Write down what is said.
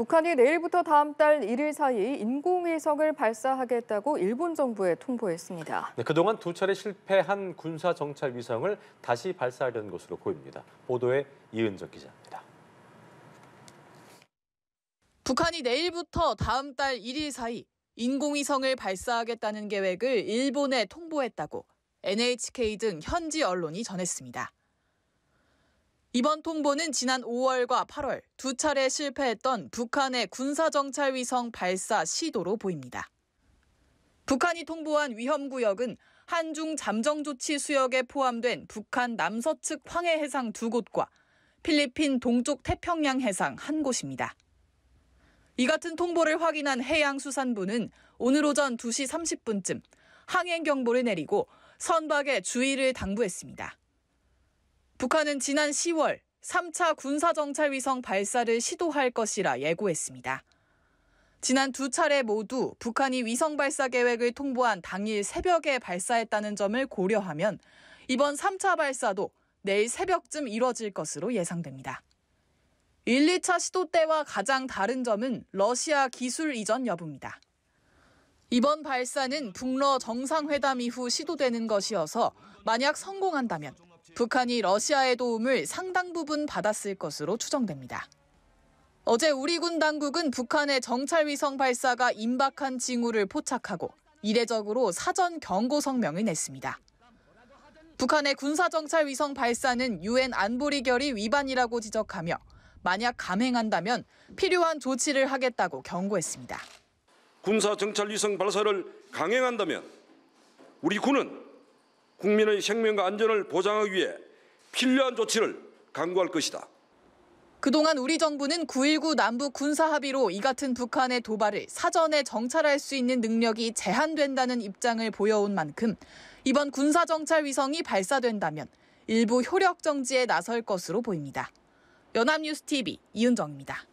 북한이 내일부터 다음 달 1일 사이 인공위성을 발사하겠다고 일본 정부에 통보했습니다. 네, 그동안 두 차례 실패한 군사정찰 위성을 다시 발사하려는 것으로 보입니다. 보도에 이은정 기자입니다. 북한이 내일부터 다음 달 1일 사이 인공위성을 발사하겠다는 계획을 일본에 통보했다고 NHK 등 현지 언론이 전했습니다. 이번 통보는 지난 5월과 8월 두 차례 실패했던 북한의 군사정찰위성 발사 시도로 보입니다. 북한이 통보한 위험구역은 한중 잠정조치 수역에 포함된 북한 남서측 황해 해상 두 곳과 필리핀 동쪽 태평양 해상 한 곳입니다. 이 같은 통보를 확인한 해양수산부는 오늘 오전 2시 30분쯤 항행 경보를 내리고 선박에 주의를 당부했습니다. 북한은 지난 10월 3차 군사정찰위성 발사를 시도할 것이라 예고했습니다. 지난 두 차례 모두 북한이 위성 발사 계획을 통보한 당일 새벽에 발사했다는 점을 고려하면 이번 3차 발사도 내일 새벽쯤 이뤄질 것으로 예상됩니다. 1, 2차 시도 때와 가장 다른 점은 러시아 기술 이전 여부입니다. 이번 발사는 북러 정상회담 이후 시도되는 것이어서 만약 성공한다면 북한이 러시아의 도움을 상당 부분 받았을 것으로 추정됩니다. 어제 우리 군 당국은 북한의 정찰위성 발사가 임박한 징후를 포착하고 이례적으로 사전 경고 성명을 냈습니다. 북한의 군사정찰위성 발사는 유엔 안보리 결의 위반이라고 지적하며 만약 감행한다면 필요한 조치를 하겠다고 경고했습니다. 군사정찰위성 발사를 강행한다면 우리 군은 국민의 생명과 안전을 보장하기 위해 필요한 조치를 강구할 것이다. 그동안 우리 정부는 9.19 남북 군사 합의로 이 같은 북한의 도발을 사전에 정찰할 수 있는 능력이 제한된다는 입장을 보여온 만큼 이번 군사 정찰 위성이 발사된다면 일부 효력 정지에 나설 것으로 보입니다. 연합뉴스 TV 이은정입니다.